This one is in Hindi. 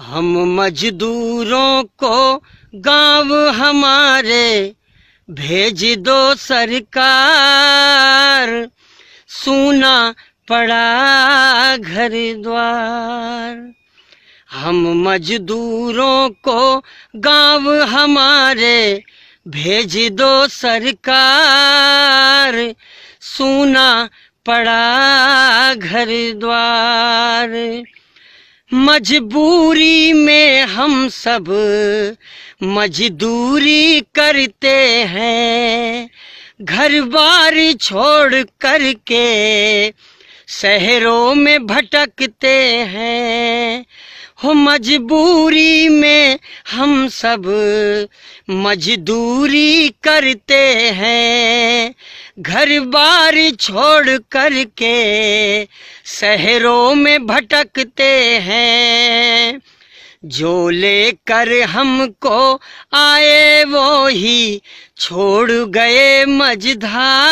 हम मजदूरों को गांव हमारे भेज दो सरकार सुना पड़ा घर द्वार हम मजदूरों को गांव हमारे भेज दो सरकार सुना पड़ा घर द्वार मजबूरी में हम सब मजदूरी करते हैं घर बार छोड़ कर के शहरों में भटकते हैं हो मजबूरी में हम सब मजदूरी करते हैं घर बार छोड़ कर के शहरों में भटकते हैं जो लेकर हमको आए वो ही छोड़ गए मझधार